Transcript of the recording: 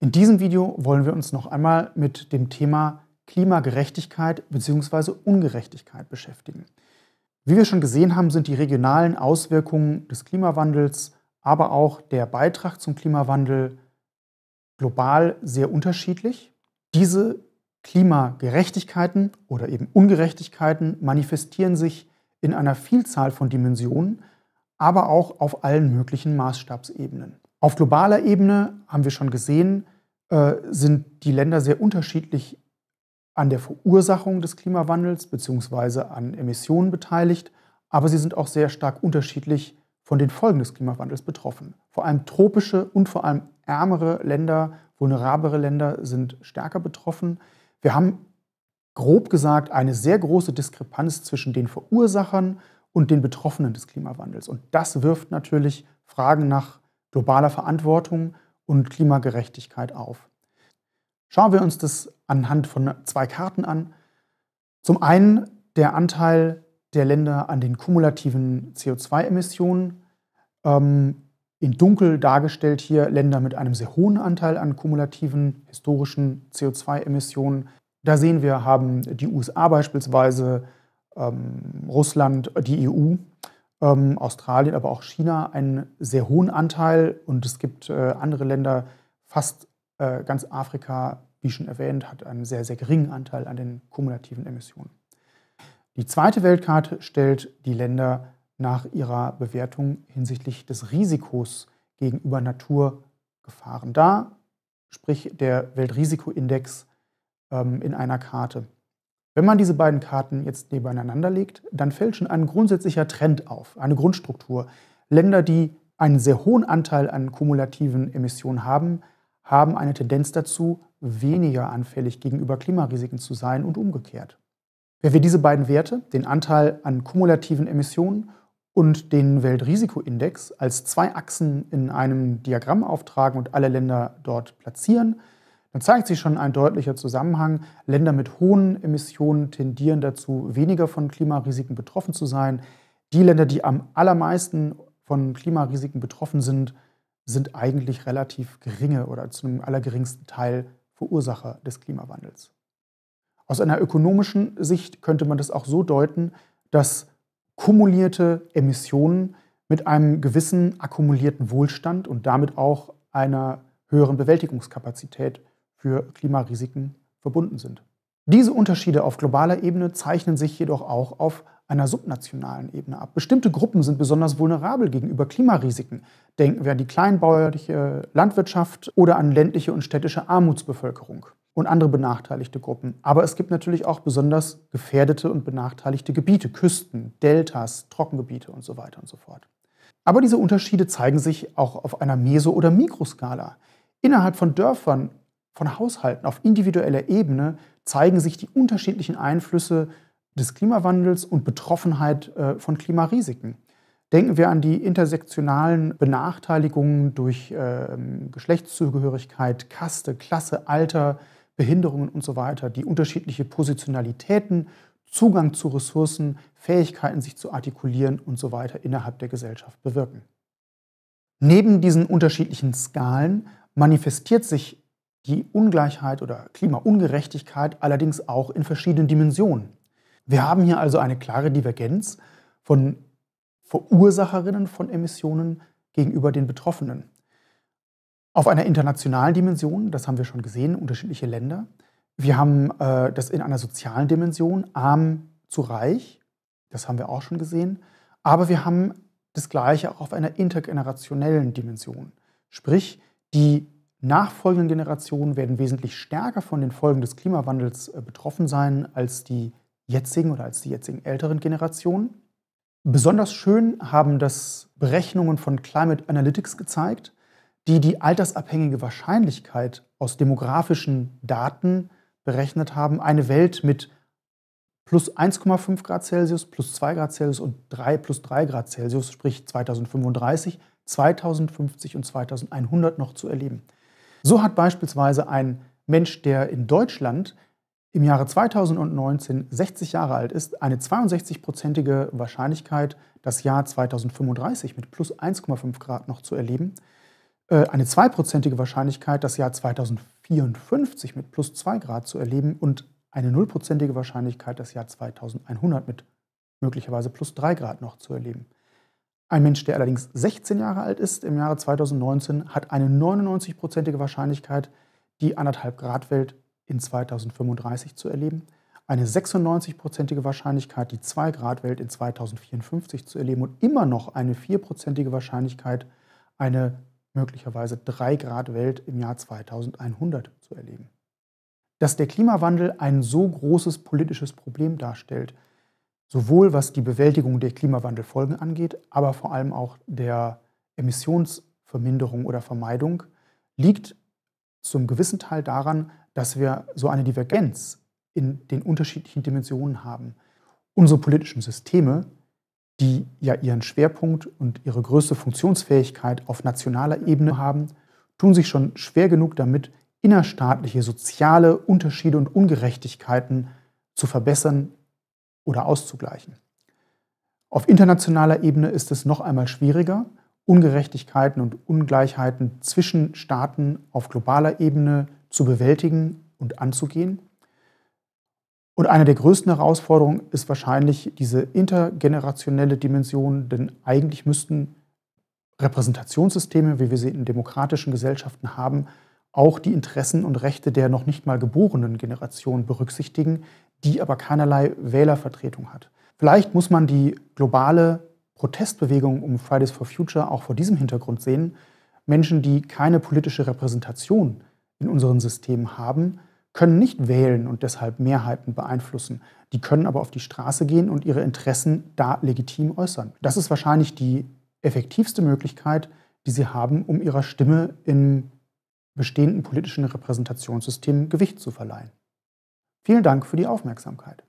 In diesem Video wollen wir uns noch einmal mit dem Thema Klimagerechtigkeit bzw. Ungerechtigkeit beschäftigen. Wie wir schon gesehen haben, sind die regionalen Auswirkungen des Klimawandels, aber auch der Beitrag zum Klimawandel global sehr unterschiedlich. Diese Klimagerechtigkeiten oder eben Ungerechtigkeiten manifestieren sich in einer Vielzahl von Dimensionen, aber auch auf allen möglichen Maßstabsebenen. Auf globaler Ebene haben wir schon gesehen, äh, sind die Länder sehr unterschiedlich an der Verursachung des Klimawandels bzw. an Emissionen beteiligt, aber sie sind auch sehr stark unterschiedlich von den Folgen des Klimawandels betroffen. Vor allem tropische und vor allem ärmere Länder, vulnerabere Länder sind stärker betroffen. Wir haben grob gesagt eine sehr große Diskrepanz zwischen den Verursachern und den Betroffenen des Klimawandels. Und das wirft natürlich Fragen nach globaler Verantwortung und Klimagerechtigkeit auf. Schauen wir uns das anhand von zwei Karten an. Zum einen der Anteil der Länder an den kumulativen CO2-Emissionen. Ähm, in dunkel dargestellt hier Länder mit einem sehr hohen Anteil an kumulativen historischen CO2-Emissionen. Da sehen wir, haben die USA beispielsweise, ähm, Russland, die EU ähm, Australien, aber auch China einen sehr hohen Anteil und es gibt äh, andere Länder, fast äh, ganz Afrika, wie schon erwähnt, hat einen sehr, sehr geringen Anteil an den kumulativen Emissionen. Die zweite Weltkarte stellt die Länder nach ihrer Bewertung hinsichtlich des Risikos gegenüber Naturgefahren dar, sprich der Weltrisikoindex ähm, in einer Karte. Wenn man diese beiden Karten jetzt nebeneinander legt, dann fällt schon ein grundsätzlicher Trend auf, eine Grundstruktur. Länder, die einen sehr hohen Anteil an kumulativen Emissionen haben, haben eine Tendenz dazu, weniger anfällig gegenüber Klimarisiken zu sein und umgekehrt. Wenn wir diese beiden Werte, den Anteil an kumulativen Emissionen und den Weltrisikoindex, als zwei Achsen in einem Diagramm auftragen und alle Länder dort platzieren, dann zeigt sich schon ein deutlicher Zusammenhang. Länder mit hohen Emissionen tendieren dazu, weniger von Klimarisiken betroffen zu sein. Die Länder, die am allermeisten von Klimarisiken betroffen sind, sind eigentlich relativ geringe oder zu einem allergeringsten Teil Verursacher des Klimawandels. Aus einer ökonomischen Sicht könnte man das auch so deuten, dass kumulierte Emissionen mit einem gewissen akkumulierten Wohlstand und damit auch einer höheren Bewältigungskapazität für Klimarisiken verbunden sind. Diese Unterschiede auf globaler Ebene zeichnen sich jedoch auch auf einer subnationalen Ebene ab. Bestimmte Gruppen sind besonders vulnerabel gegenüber Klimarisiken. Denken wir an die kleinbäuerliche Landwirtschaft oder an ländliche und städtische Armutsbevölkerung und andere benachteiligte Gruppen. Aber es gibt natürlich auch besonders gefährdete und benachteiligte Gebiete, Küsten, Deltas, Trockengebiete und so weiter und so fort. Aber diese Unterschiede zeigen sich auch auf einer Meso- oder Mikroskala. Innerhalb von Dörfern von Haushalten. Auf individueller Ebene zeigen sich die unterschiedlichen Einflüsse des Klimawandels und Betroffenheit äh, von Klimarisiken. Denken wir an die intersektionalen Benachteiligungen durch ähm, Geschlechtszugehörigkeit, Kaste, Klasse, Alter, Behinderungen und so weiter, die unterschiedliche Positionalitäten, Zugang zu Ressourcen, Fähigkeiten, sich zu artikulieren und so weiter innerhalb der Gesellschaft bewirken. Neben diesen unterschiedlichen Skalen manifestiert sich die Ungleichheit oder Klimaungerechtigkeit allerdings auch in verschiedenen Dimensionen. Wir haben hier also eine klare Divergenz von Verursacherinnen von Emissionen gegenüber den Betroffenen. Auf einer internationalen Dimension, das haben wir schon gesehen, unterschiedliche Länder. Wir haben äh, das in einer sozialen Dimension, arm zu reich, das haben wir auch schon gesehen. Aber wir haben das Gleiche auch auf einer intergenerationellen Dimension. Sprich, die nachfolgenden Generationen werden wesentlich stärker von den Folgen des Klimawandels äh, betroffen sein als die jetzigen oder als die jetzigen älteren Generationen. Besonders schön haben das Berechnungen von Climate Analytics gezeigt, die die altersabhängige Wahrscheinlichkeit aus demografischen Daten berechnet haben, eine Welt mit plus 1,5 Grad Celsius, plus 2 Grad Celsius und 3 plus 3 Grad Celsius, sprich 2035, 2050 und 2100 noch zu erleben. So hat beispielsweise ein Mensch, der in Deutschland im Jahre 2019 60 Jahre alt ist, eine 62-prozentige Wahrscheinlichkeit, das Jahr 2035 mit plus 1,5 Grad noch zu erleben, äh, eine 2-prozentige Wahrscheinlichkeit, das Jahr 2054 mit plus 2 Grad zu erleben und eine 0-prozentige Wahrscheinlichkeit, das Jahr 2100 mit möglicherweise plus 3 Grad noch zu erleben. Ein Mensch, der allerdings 16 Jahre alt ist, im Jahre 2019, hat eine 99-prozentige Wahrscheinlichkeit, die 1,5 Grad Welt in 2035 zu erleben, eine 96-prozentige Wahrscheinlichkeit, die 2 Grad Welt in 2054 zu erleben und immer noch eine 4-prozentige Wahrscheinlichkeit, eine möglicherweise 3 Grad Welt im Jahr 2100 zu erleben. Dass der Klimawandel ein so großes politisches Problem darstellt, sowohl was die Bewältigung der Klimawandelfolgen angeht, aber vor allem auch der Emissionsverminderung oder Vermeidung, liegt zum gewissen Teil daran, dass wir so eine Divergenz in den unterschiedlichen Dimensionen haben. Unsere politischen Systeme, die ja ihren Schwerpunkt und ihre größte Funktionsfähigkeit auf nationaler Ebene haben, tun sich schon schwer genug damit, innerstaatliche soziale Unterschiede und Ungerechtigkeiten zu verbessern, oder auszugleichen. Auf internationaler Ebene ist es noch einmal schwieriger, Ungerechtigkeiten und Ungleichheiten zwischen Staaten auf globaler Ebene zu bewältigen und anzugehen. Und eine der größten Herausforderungen ist wahrscheinlich diese intergenerationelle Dimension, denn eigentlich müssten Repräsentationssysteme, wie wir sie in demokratischen Gesellschaften haben, auch die Interessen und Rechte der noch nicht mal geborenen Generation berücksichtigen, die aber keinerlei Wählervertretung hat. Vielleicht muss man die globale Protestbewegung um Fridays for Future auch vor diesem Hintergrund sehen. Menschen, die keine politische Repräsentation in unseren Systemen haben, können nicht wählen und deshalb Mehrheiten beeinflussen. Die können aber auf die Straße gehen und ihre Interessen da legitim äußern. Das ist wahrscheinlich die effektivste Möglichkeit, die sie haben, um ihrer Stimme im bestehenden politischen Repräsentationssystem Gewicht zu verleihen. Vielen Dank für die Aufmerksamkeit.